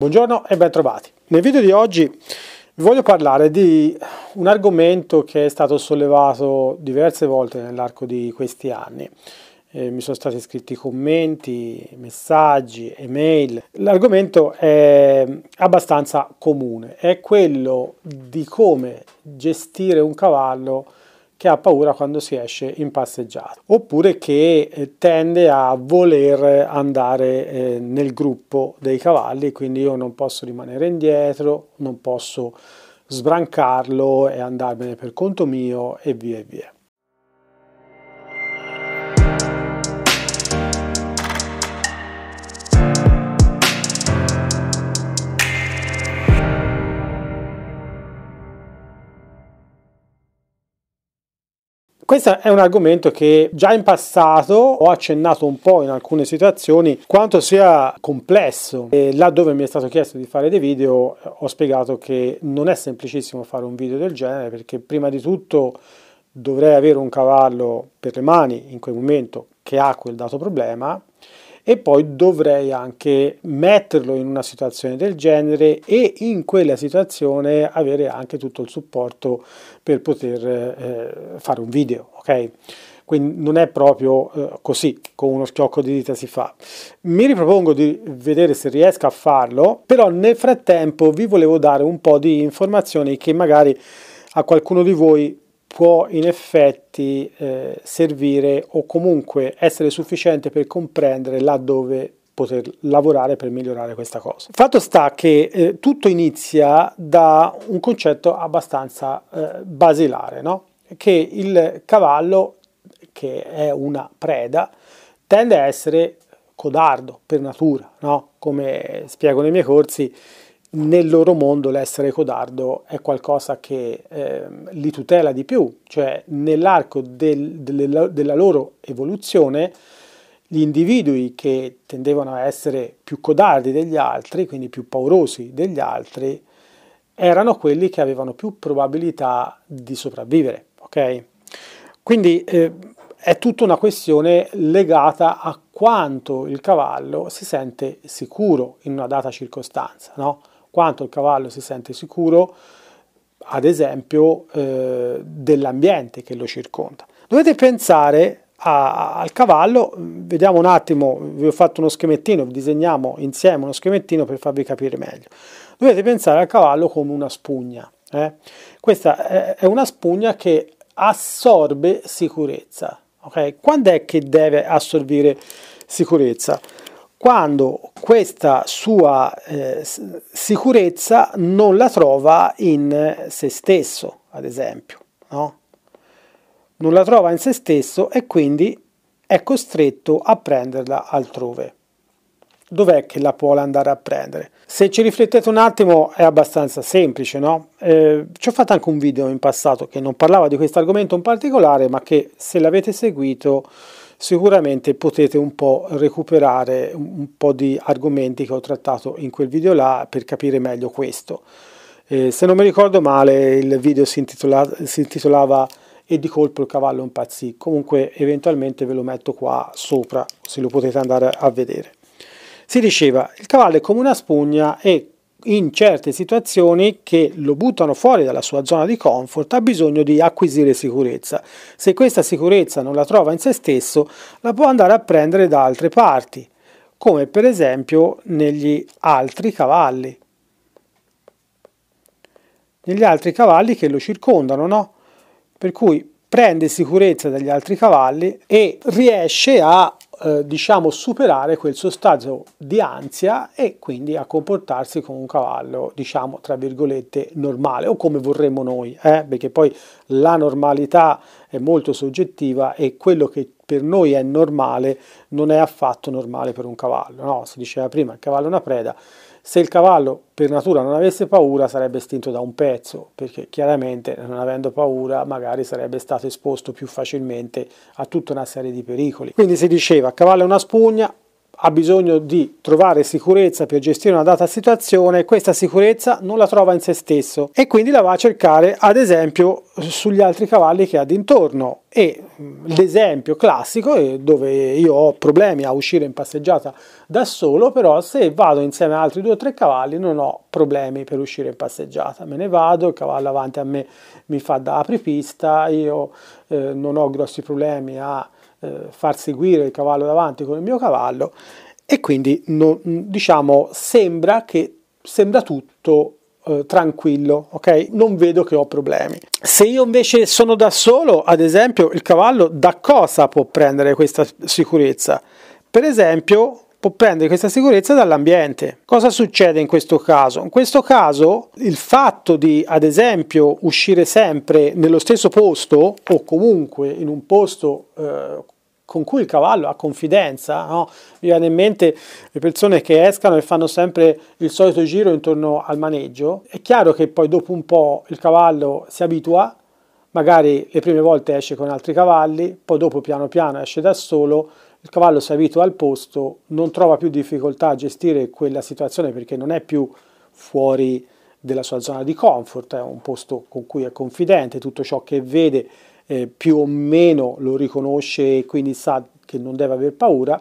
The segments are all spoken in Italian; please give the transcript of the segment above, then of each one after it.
Buongiorno e bentrovati. Nel video di oggi vi voglio parlare di un argomento che è stato sollevato diverse volte nell'arco di questi anni. Eh, mi sono stati scritti commenti, messaggi, email. L'argomento è abbastanza comune, è quello di come gestire un cavallo che ha paura quando si esce in passeggiata oppure che eh, tende a voler andare eh, nel gruppo dei cavalli quindi io non posso rimanere indietro non posso sbrancarlo e andarmene per conto mio e via e via Questo è un argomento che già in passato ho accennato un po' in alcune situazioni quanto sia complesso e laddove mi è stato chiesto di fare dei video ho spiegato che non è semplicissimo fare un video del genere perché prima di tutto dovrei avere un cavallo per le mani in quel momento che ha quel dato problema e poi dovrei anche metterlo in una situazione del genere e in quella situazione avere anche tutto il supporto per poter eh, fare un video, ok? Quindi non è proprio eh, così, con uno schiocco di dita si fa. Mi ripropongo di vedere se riesco a farlo, però nel frattempo vi volevo dare un po' di informazioni che magari a qualcuno di voi può in effetti eh, servire o comunque essere sufficiente per comprendere laddove poter lavorare per migliorare questa cosa. Fatto sta che eh, tutto inizia da un concetto abbastanza eh, basilare, no? che il cavallo, che è una preda, tende a essere codardo per natura, no? come spiego nei miei corsi, nel loro mondo l'essere codardo è qualcosa che eh, li tutela di più, cioè nell'arco del, del, della loro evoluzione gli individui che tendevano a essere più codardi degli altri, quindi più paurosi degli altri, erano quelli che avevano più probabilità di sopravvivere. Okay? Quindi eh, è tutta una questione legata a quanto il cavallo si sente sicuro in una data circostanza. No? quanto il cavallo si sente sicuro, ad esempio, eh, dell'ambiente che lo circonda. Dovete pensare a, a, al cavallo, vediamo un attimo, vi ho fatto uno schemettino, disegniamo insieme uno schemettino per farvi capire meglio. Dovete pensare al cavallo come una spugna. Eh? Questa è una spugna che assorbe sicurezza. Okay? Quando è che deve assorbire sicurezza? quando questa sua eh, sicurezza non la trova in se stesso, ad esempio, no? non la trova in se stesso e quindi è costretto a prenderla altrove. Dov'è che la può andare a prendere? Se ci riflettete un attimo è abbastanza semplice, no? Eh, ci ho fatto anche un video in passato che non parlava di questo argomento in particolare, ma che se l'avete seguito sicuramente potete un po' recuperare un po' di argomenti che ho trattato in quel video là per capire meglio questo. Eh, se non mi ricordo male il video si, intitola, si intitolava e di colpo il cavallo impazzì, comunque eventualmente ve lo metto qua sopra se lo potete andare a vedere. Si diceva il cavallo è come una spugna e in certe situazioni che lo buttano fuori dalla sua zona di comfort ha bisogno di acquisire sicurezza. Se questa sicurezza non la trova in se stesso, la può andare a prendere da altre parti, come per esempio negli altri cavalli. Negli altri cavalli che lo circondano, no? Per cui prende sicurezza dagli altri cavalli e riesce a eh, diciamo superare quel suo stato di ansia e quindi a comportarsi come un cavallo diciamo tra virgolette normale o come vorremmo noi eh? perché poi la normalità è molto soggettiva e quello che per noi è normale non è affatto normale per un cavallo no? si diceva prima il cavallo è una preda se il cavallo per natura non avesse paura sarebbe estinto da un pezzo, perché chiaramente non avendo paura magari sarebbe stato esposto più facilmente a tutta una serie di pericoli. Quindi si diceva cavallo è una spugna, ha bisogno di trovare sicurezza per gestire una data situazione, questa sicurezza non la trova in se stesso e quindi la va a cercare ad esempio sugli altri cavalli che ha d'intorno e l'esempio classico è dove io ho problemi a uscire in passeggiata da solo, però se vado insieme ad altri due o tre cavalli non ho problemi per uscire in passeggiata, me ne vado, il cavallo avanti a me mi fa da apripista, io eh, non ho grossi problemi a eh, far seguire il cavallo davanti con il mio cavallo e quindi non, diciamo sembra che sembra tutto eh, tranquillo ok non vedo che ho problemi se io invece sono da solo ad esempio il cavallo da cosa può prendere questa sicurezza per esempio può prendere questa sicurezza dall'ambiente. Cosa succede in questo caso? In questo caso il fatto di, ad esempio, uscire sempre nello stesso posto o comunque in un posto eh, con cui il cavallo ha confidenza, no? mi viene in mente le persone che escano e fanno sempre il solito giro intorno al maneggio, è chiaro che poi dopo un po' il cavallo si abitua, magari le prime volte esce con altri cavalli, poi dopo piano piano esce da solo, il cavallo si abitua al posto, non trova più difficoltà a gestire quella situazione perché non è più fuori della sua zona di comfort, è un posto con cui è confidente, tutto ciò che vede eh, più o meno lo riconosce e quindi sa che non deve aver paura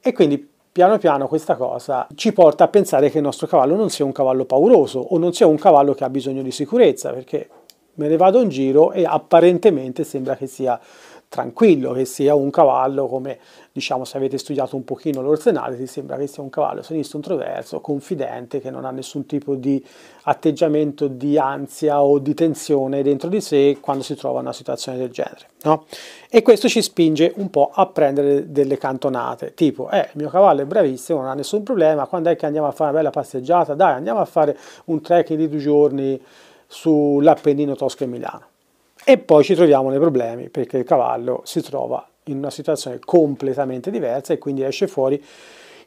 e quindi piano piano questa cosa ci porta a pensare che il nostro cavallo non sia un cavallo pauroso o non sia un cavallo che ha bisogno di sicurezza perché me ne vado in giro e apparentemente sembra che sia tranquillo che sia un cavallo come diciamo se avete studiato un pochino l'orsenale ti sembra che sia un cavallo sinistro introverso, confidente, che non ha nessun tipo di atteggiamento di ansia o di tensione dentro di sé quando si trova in una situazione del genere. No? E questo ci spinge un po' a prendere delle cantonate, tipo, eh, il mio cavallo è bravissimo, non ha nessun problema, quando è che andiamo a fare una bella passeggiata? Dai, andiamo a fare un trekking di due giorni sull'Appennino Tosco e Milano e poi ci troviamo nei problemi perché il cavallo si trova in una situazione completamente diversa e quindi esce fuori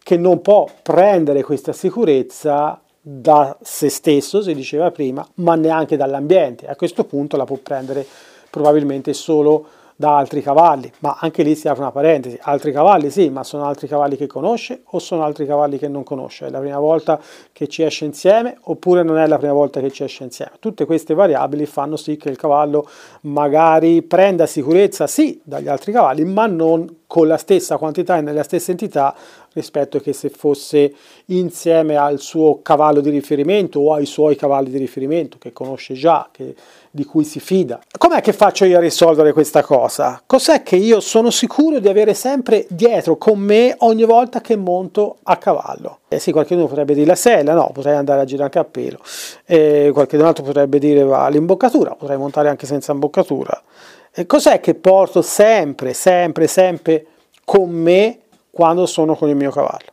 che non può prendere questa sicurezza da se stesso, si diceva prima, ma neanche dall'ambiente. A questo punto la può prendere probabilmente solo da altri cavalli, ma anche lì si apre una parentesi, altri cavalli sì, ma sono altri cavalli che conosce o sono altri cavalli che non conosce, è la prima volta che ci esce insieme oppure non è la prima volta che ci esce insieme. Tutte queste variabili fanno sì che il cavallo magari prenda sicurezza sì dagli altri cavalli, ma non con la stessa quantità e nella stessa entità rispetto che se fosse insieme al suo cavallo di riferimento o ai suoi cavalli di riferimento che conosce già, che, di cui si fida. Com'è che faccio io a risolvere questa cosa? Cos'è che io sono sicuro di avere sempre dietro con me ogni volta che monto a cavallo? Eh sì, qualcuno potrebbe dire la sella, no, potrei andare a girare anche a pelo, eh, qualcun altro potrebbe dire va all'imboccatura, potrei montare anche senza imboccatura. E cos'è che porto sempre, sempre, sempre con me quando sono con il mio cavallo?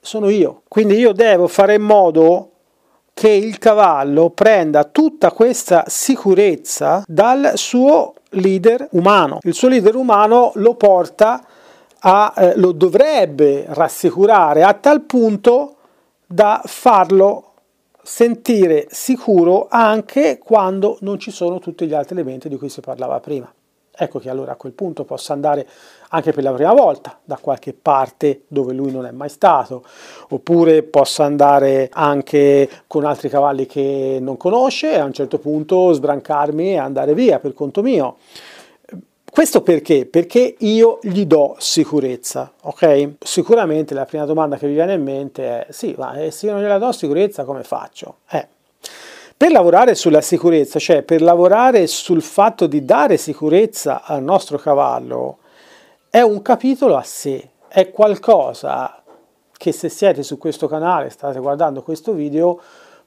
Sono io. Quindi io devo fare in modo che il cavallo prenda tutta questa sicurezza dal suo leader umano. Il suo leader umano lo porta a, eh, lo dovrebbe rassicurare a tal punto da farlo sentire sicuro anche quando non ci sono tutti gli altri elementi di cui si parlava prima. Ecco che allora a quel punto possa andare anche per la prima volta da qualche parte dove lui non è mai stato, oppure possa andare anche con altri cavalli che non conosce e a un certo punto sbrancarmi e andare via per conto mio. Questo perché? Perché io gli do sicurezza, ok? Sicuramente la prima domanda che vi viene in mente è sì, ma eh, se io non gliela do sicurezza come faccio? Eh. Per lavorare sulla sicurezza, cioè per lavorare sul fatto di dare sicurezza al nostro cavallo, è un capitolo a sé, è qualcosa che se siete su questo canale, state guardando questo video,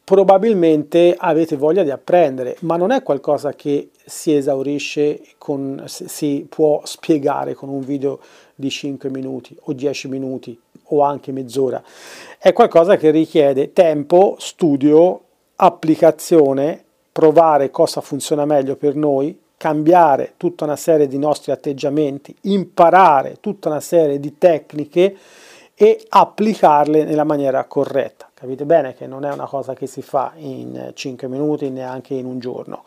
probabilmente avete voglia di apprendere, ma non è qualcosa che si esaurisce, con, si può spiegare con un video di 5 minuti o 10 minuti o anche mezz'ora. È qualcosa che richiede tempo, studio, applicazione, provare cosa funziona meglio per noi, cambiare tutta una serie di nostri atteggiamenti, imparare tutta una serie di tecniche e applicarle nella maniera corretta. Capite bene che non è una cosa che si fa in 5 eh, minuti, neanche in un giorno.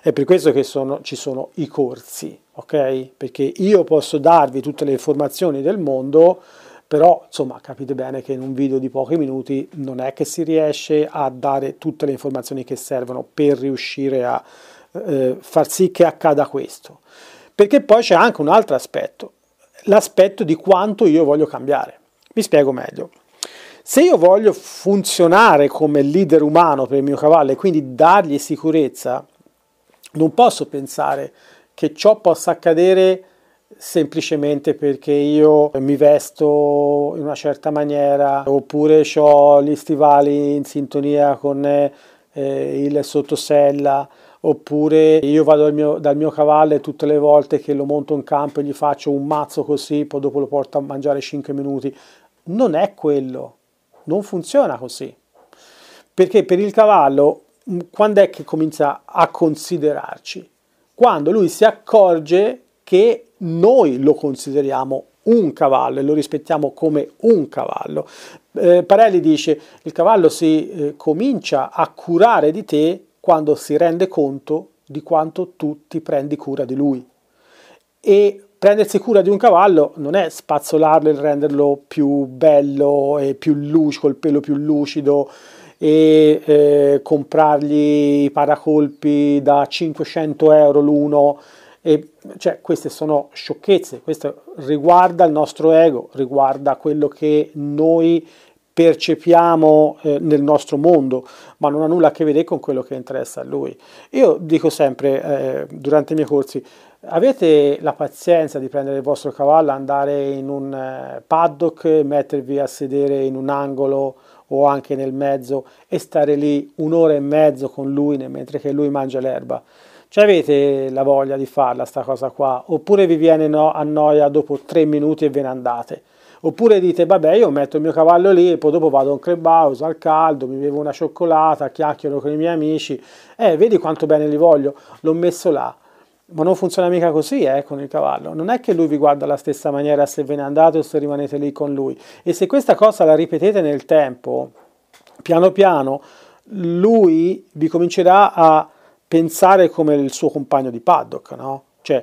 È per questo che sono, ci sono i corsi, ok? Perché io posso darvi tutte le informazioni del mondo, però insomma capite bene che in un video di pochi minuti non è che si riesce a dare tutte le informazioni che servono per riuscire a eh, far sì che accada questo. Perché poi c'è anche un altro aspetto, l'aspetto di quanto io voglio cambiare. Vi spiego meglio. Se io voglio funzionare come leader umano per il mio cavallo e quindi dargli sicurezza, non posso pensare che ciò possa accadere semplicemente perché io mi vesto in una certa maniera oppure ho gli stivali in sintonia con eh, il sottosella oppure io vado dal mio, dal mio, cavallo e tutte le volte che lo monto in campo e gli faccio un mazzo così, poi dopo lo porto a mangiare 5 minuti. Non è quello. Non funziona così. Perché per il cavallo, mm, quando è che comincia a considerarci? Quando lui si accorge che noi lo consideriamo un cavallo e lo rispettiamo come un cavallo. Eh, Parelli dice il cavallo si eh, comincia a curare di te quando si rende conto di quanto tu ti prendi cura di lui. E Prendersi cura di un cavallo non è spazzolarlo e renderlo più bello e più lucido, col pelo più lucido e eh, comprargli i paracolpi da 500 euro l'uno. E, cioè, queste sono sciocchezze, questo riguarda il nostro ego, riguarda quello che noi percepiamo eh, nel nostro mondo, ma non ha nulla a che vedere con quello che interessa a lui. Io dico sempre eh, durante i miei corsi, Avete la pazienza di prendere il vostro cavallo, andare in un eh, paddock, mettervi a sedere in un angolo o anche nel mezzo e stare lì un'ora e mezzo con lui mentre che lui mangia l'erba? Cioè avete la voglia di farla sta cosa qua? Oppure vi viene no, a noia dopo tre minuti e ve ne andate? Oppure dite, vabbè, io metto il mio cavallo lì e poi dopo vado a un clubhouse al caldo, mi bevo una cioccolata, chiacchiero con i miei amici. Eh, vedi quanto bene li voglio? L'ho messo là ma non funziona mica così eh, con il cavallo. Non è che lui vi guarda la stessa maniera se ve ne andate o se rimanete lì con lui. E se questa cosa la ripetete nel tempo, piano piano, lui vi comincerà a pensare come il suo compagno di paddock, no? Cioè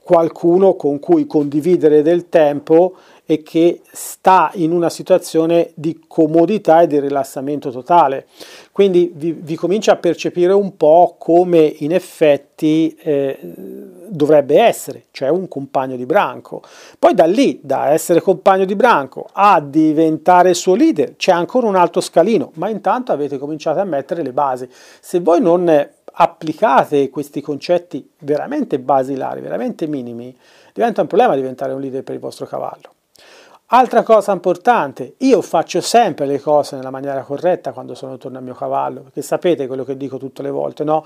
qualcuno con cui condividere del tempo e che sta in una situazione di comodità e di rilassamento totale. Quindi vi, vi comincia a percepire un po' come in effetti eh, dovrebbe essere, cioè un compagno di branco. Poi da lì, da essere compagno di branco a diventare suo leader, c'è ancora un altro scalino, ma intanto avete cominciato a mettere le basi. Se voi non applicate questi concetti veramente basilari, veramente minimi, diventa un problema diventare un leader per il vostro cavallo. Altra cosa importante, io faccio sempre le cose nella maniera corretta quando sono torno al mio cavallo, perché sapete quello che dico tutte le volte, no?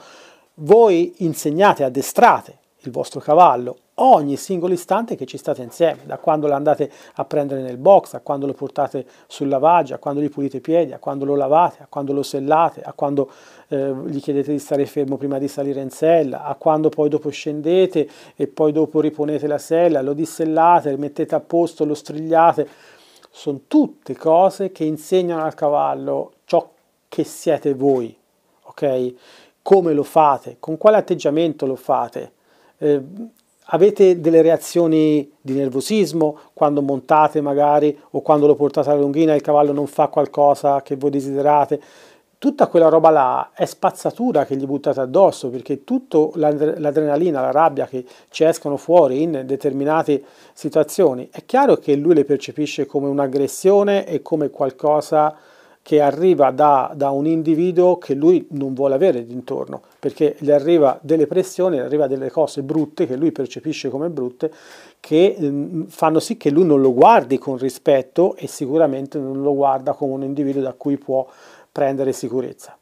Voi insegnate, addestrate il vostro cavallo ogni singolo istante che ci state insieme, da quando lo andate a prendere nel box, a quando lo portate sul lavaggio, a quando gli pulite i piedi, a quando lo lavate, a quando lo sellate, a quando eh, gli chiedete di stare fermo prima di salire in sella, a quando poi dopo scendete e poi dopo riponete la sella, lo dissellate, mettete a posto, lo strigliate. Sono tutte cose che insegnano al cavallo ciò che siete voi, ok? Come lo fate, con quale atteggiamento lo fate. Eh, avete delle reazioni di nervosismo quando montate magari o quando lo portate alla lunghina e il cavallo non fa qualcosa che voi desiderate. Tutta quella roba là è spazzatura che gli buttate addosso perché tutta l'adrenalina, la rabbia che ci escono fuori in determinate situazioni, è chiaro che lui le percepisce come un'aggressione e come qualcosa che arriva da, da, un individuo che lui non vuole avere d'intorno, perché gli arriva delle pressioni, gli arriva delle cose brutte che lui percepisce come brutte, che eh, fanno sì che lui non lo guardi con rispetto e sicuramente non lo guarda come un individuo da cui può prendere sicurezza.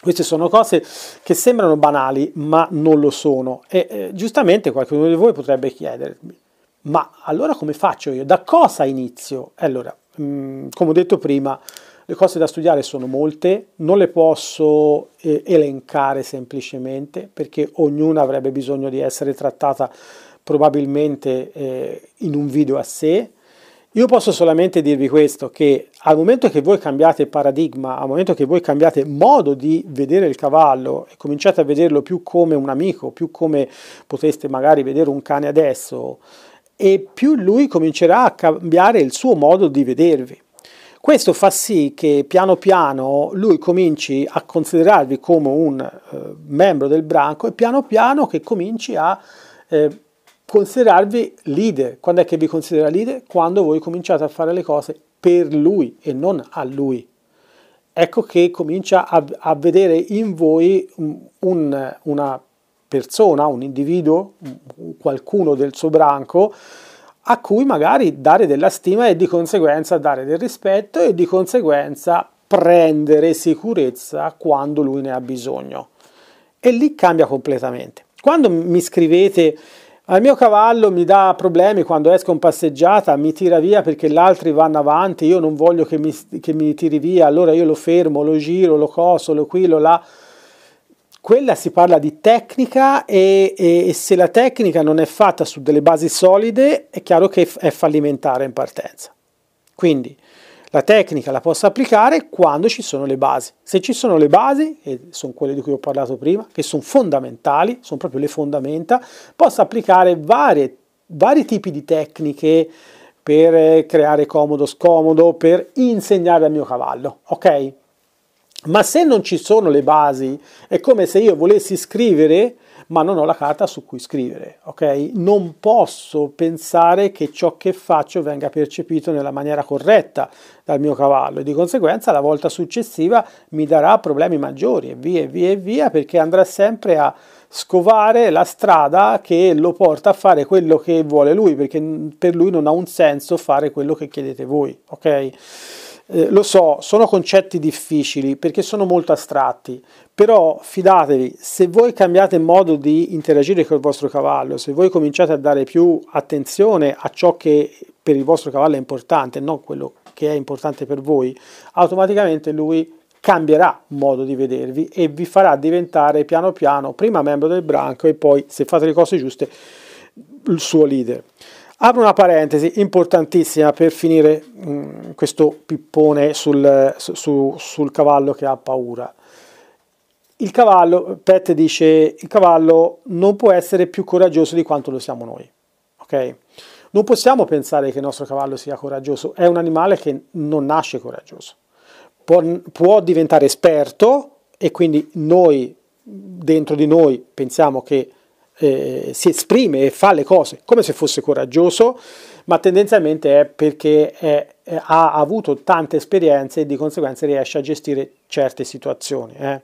Queste sono cose che sembrano banali, ma non lo sono. E eh, giustamente qualcuno di voi potrebbe chiedermi, ma allora come faccio io? Da cosa inizio? Allora, mh, mm, come ho detto prima, le cose da studiare sono molte, non le posso eh, elencare semplicemente perché ognuna avrebbe bisogno di essere trattata probabilmente eh, in un video a sé. Io posso solamente dirvi questo, che al momento che voi cambiate paradigma, al momento che voi cambiate modo di vedere il cavallo e cominciate a vederlo più come un amico, più come potreste magari vedere un cane adesso, e più lui comincerà a cambiare il suo modo di vedervi. Questo fa sì che piano piano lui cominci a considerarvi come un eh, membro del branco e piano piano che cominci a eh, considerarvi leader. Quando è che vi considera leader? Quando voi cominciate a fare le cose per lui e non a lui. Ecco che comincia a, a vedere in voi un, un, una persona, un individuo, qualcuno del suo branco a cui magari dare della stima e di conseguenza dare del rispetto e di conseguenza prendere sicurezza quando lui ne ha bisogno. E lì cambia completamente. Quando mi scrivete al mio cavallo mi dà problemi quando esco in passeggiata, mi tira via perché gli altri vanno avanti, io non voglio che mi, che mi tiri via, allora io lo fermo, lo giro, lo coso, lo qui, lo là quella si parla di tecnica e, e, e, se la tecnica non è fatta su delle basi solide è chiaro che è fallimentare in partenza. Quindi la tecnica la posso applicare quando ci sono le basi. Se ci sono le basi, che sono quelle di cui ho parlato prima, che sono fondamentali, sono proprio le fondamenta, posso applicare varie, vari tipi di tecniche per eh, creare comodo, scomodo, per insegnare al mio cavallo, ok? Ma se non ci sono le basi, è come se io volessi scrivere, ma non ho la carta su cui scrivere, ok? Non posso pensare che ciò che faccio venga percepito nella maniera corretta dal mio cavallo e di conseguenza la volta successiva mi darà problemi maggiori e via e via e via perché andrà sempre a scovare la strada che lo porta a fare quello che vuole lui perché per lui non ha un senso fare quello che chiedete voi, ok? Eh, lo so, sono concetti difficili perché sono molto astratti, però fidatevi, se voi cambiate modo di interagire con il vostro cavallo, se voi cominciate a dare più attenzione a ciò che per il vostro cavallo è importante, non quello che è importante per voi, automaticamente lui cambierà modo di vedervi e vi farà diventare piano piano prima membro del branco e poi, se fate le cose giuste, il suo leader. Apro una parentesi importantissima per finire mh, mm, questo pippone sul, su, sul, cavallo che ha paura. Il cavallo, Pet dice, il cavallo non può essere più coraggioso di quanto lo siamo noi. Okay? Non possiamo pensare che il nostro cavallo sia coraggioso, è un animale che non nasce coraggioso. Può, può diventare esperto e quindi noi, dentro di noi, pensiamo che eh, si esprime e fa le cose come se fosse coraggioso, ma tendenzialmente è perché è, è, ha avuto tante esperienze e di conseguenza riesce a gestire certe situazioni. Eh.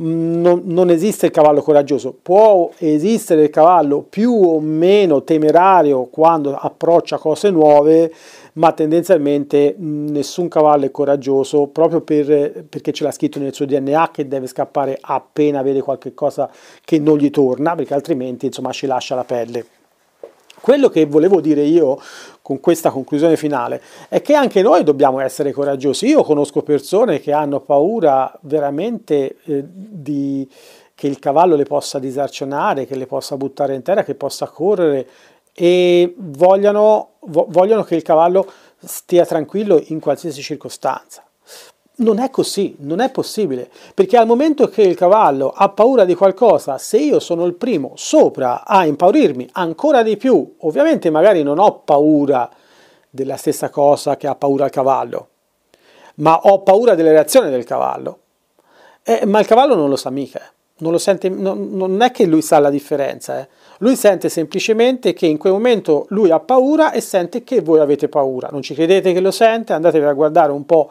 Mm, non, non esiste il cavallo coraggioso, può esistere il cavallo più o meno temerario quando approccia cose nuove, ma tendenzialmente mm, nessun cavallo è coraggioso proprio per, perché ce l'ha scritto nel suo DNA che deve scappare appena vede qualcosa che non gli torna, perché altrimenti insomma ci lascia la pelle. Quello che volevo dire io con questa conclusione finale è che anche noi dobbiamo essere coraggiosi. Io conosco persone che hanno paura veramente eh, di, che il cavallo le possa disarcionare, che le possa buttare in terra, che possa correre e vogliono, vogliono che il cavallo stia tranquillo in qualsiasi circostanza. Non è così, non è possibile, perché al momento che il cavallo ha paura di qualcosa, se io sono il primo sopra a impaurirmi ancora di più, ovviamente magari non ho paura della stessa cosa che ha paura il cavallo, ma ho paura delle reazioni del cavallo. Eh, ma il cavallo non lo sa mica, eh. non, lo sente, non, non è che lui sa la differenza, eh. lui sente semplicemente che in quel momento lui ha paura e sente che voi avete paura. Non ci credete che lo sente? Andatevi a guardare un po'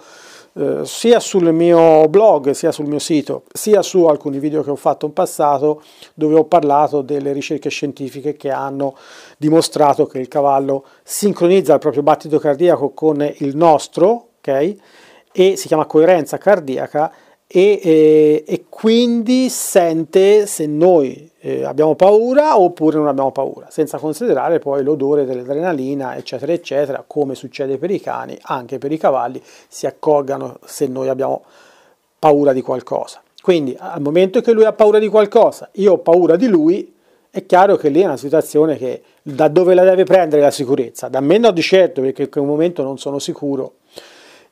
Eh, sia sul mio blog, sia sul mio sito, sia su alcuni video che ho fatto in passato dove ho parlato delle ricerche scientifiche che hanno dimostrato che il cavallo sincronizza il proprio battito cardiaco con il nostro, ok? E si chiama coerenza cardiaca e, eh, e quindi sente se noi eh, abbiamo paura oppure non abbiamo paura, senza considerare poi l'odore dell'adrenalina, eccetera, eccetera, come succede per i cani, anche per i cavalli si accorgano se noi abbiamo paura di qualcosa. Quindi al momento che lui ha paura di qualcosa, io ho paura di lui, è chiaro che lì è una situazione che da dove la deve prendere la sicurezza? Da me no di certo, perché in quel momento non sono sicuro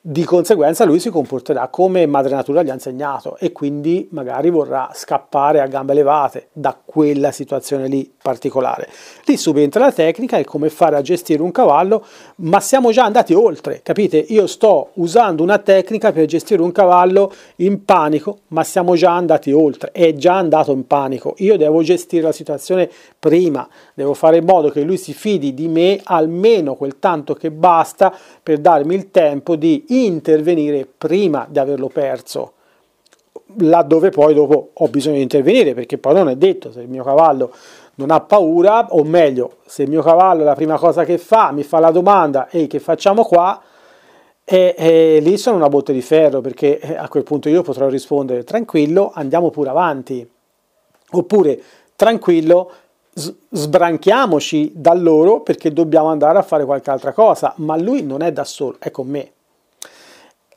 di conseguenza lui si comporterà come madre natura gli ha insegnato e quindi magari vorrà scappare a gambe levate da quella situazione lì particolare. Lì subentra la tecnica e come fare a gestire un cavallo, ma siamo già andati oltre, capite? Io sto usando una tecnica per gestire un cavallo in panico, ma siamo già andati oltre, è già andato in panico. Io devo gestire la situazione prima, devo fare in modo che lui si fidi di me almeno quel tanto che basta per darmi il tempo di intervenire prima di averlo perso, laddove poi dopo ho bisogno di intervenire, perché poi non è detto se il mio cavallo non ha paura, o meglio, se il mio cavallo la prima cosa che fa, mi fa la domanda, ehi che facciamo qua, e, e, lì sono una botte di ferro perché eh, a quel punto io potrò rispondere tranquillo, andiamo pure avanti. Oppure tranquillo, sbranchiamoci da loro perché dobbiamo andare a fare qualche altra cosa, ma lui non è da solo, è con me.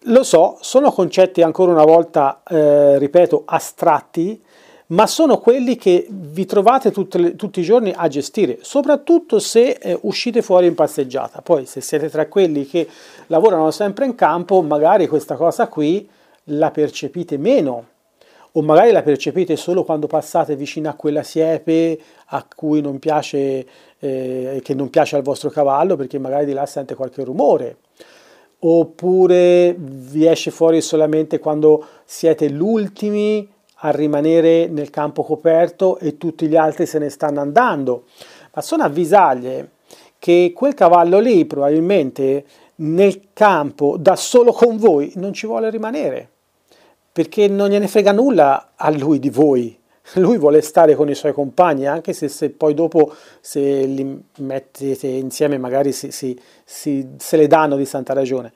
Lo so, sono concetti ancora una volta, eh, ripeto, astratti, ma sono quelli che vi trovate le, tutti i giorni a gestire, soprattutto se eh, uscite fuori in passeggiata. Poi se siete tra quelli che lavorano sempre in campo, magari questa cosa qui la percepite meno o magari la percepite solo quando passate vicino a quella siepe a cui non piace, eh, che non piace al vostro cavallo perché magari di là sente qualche rumore oppure vi esce fuori solamente quando siete l'ultimi a rimanere nel campo coperto e tutti gli altri se ne stanno andando, ma sono avvisaglie che quel cavallo lì probabilmente nel campo da solo con voi non ci vuole rimanere perché non gliene frega nulla a lui di voi lui vuole stare con i suoi compagni, anche se, se poi dopo se li mettete insieme magari si, si, si, se le danno di santa ragione,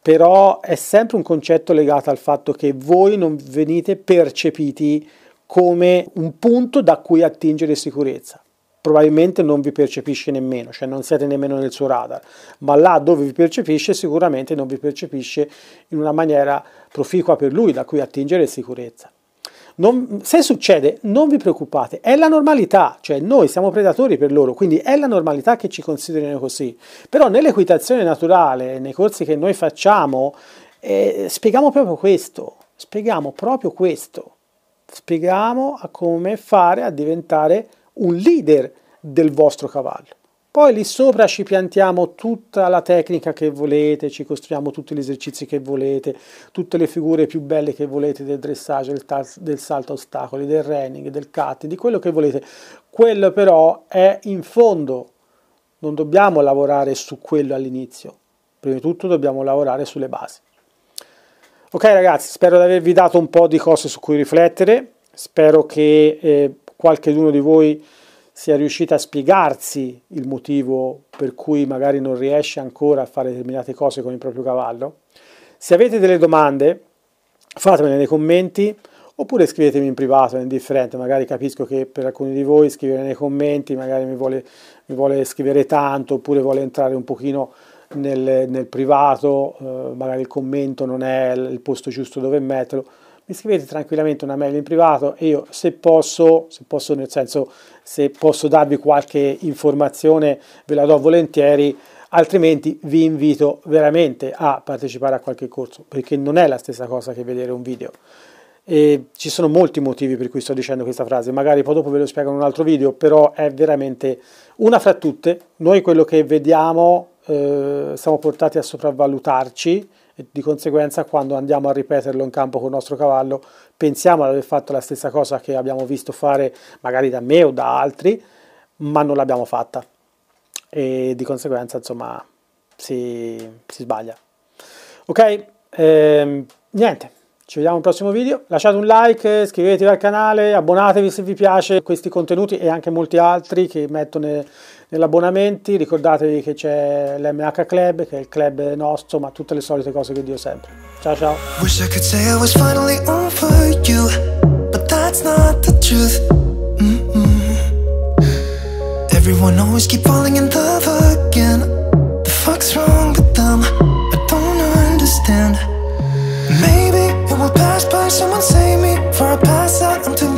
però è sempre un concetto legato al fatto che voi non venite percepiti come un punto da cui attingere sicurezza. Probabilmente non vi percepisce nemmeno, cioè non siete nemmeno nel suo radar, ma là dove vi percepisce sicuramente non vi percepisce in una maniera proficua per lui da cui attingere sicurezza. Non, se succede, non vi preoccupate, è la normalità, cioè noi siamo predatori per loro, quindi è la normalità che ci considerino così. Però nell'equitazione naturale, nei corsi che noi facciamo, eh, spieghiamo proprio questo, spieghiamo proprio questo, spieghiamo a come fare a diventare un leader del vostro cavallo. Poi lì sopra ci piantiamo tutta la tecnica che volete, ci costruiamo tutti gli esercizi che volete, tutte le figure più belle che volete del dressage, del, tas- del salto ostacoli, del running, del cut, di quello che volete. Quello però è in fondo, non dobbiamo lavorare su quello all'inizio. Prima di tutto dobbiamo lavorare sulle basi. Ok ragazzi, spero di avervi dato un po' di cose su cui riflettere, spero che eh, qualche di voi sia riuscita a spiegarsi il motivo per cui magari non riesce ancora a fare determinate cose con il proprio cavallo. Se avete delle domande, fatemele nei commenti oppure scrivetemi in privato, è indifferente, magari capisco che per alcuni di voi scrivere nei commenti, magari mi vuole, mi vuole scrivere tanto oppure vuole entrare un pochino nel, nel privato, eh, magari il commento non è il posto giusto dove metterlo mi scrivete tranquillamente una mail in privato e io se posso, se posso nel senso se posso darvi qualche informazione ve la do volentieri, altrimenti vi invito veramente a partecipare a qualche corso perché non è la stessa cosa che vedere un video. E ci sono molti motivi per cui sto dicendo questa frase, magari poi dopo ve lo spiego in un altro video, però è veramente una fra tutte. Noi quello che vediamo eh, siamo portati a sopravvalutarci, e di conseguenza quando andiamo a ripeterlo in campo con il nostro cavallo pensiamo ad aver fatto la stessa cosa che abbiamo visto fare magari da me o da altri, ma non l'abbiamo fatta e di conseguenza insomma si, si sbaglia. Ok, ehm, niente. Ci vediamo al prossimo video, lasciate un like, iscrivetevi al canale, abbonatevi se vi piace questi contenuti e anche molti altri che metto ne, nell'abbonamenti, ricordatevi che c'è l'MH Club, che è il club nostro, ma tutte le solite cose che dio sempre. Ciao ciao! Everyone always keep falling in love again The fuck's wrong Someone save me for I pass out. I'm too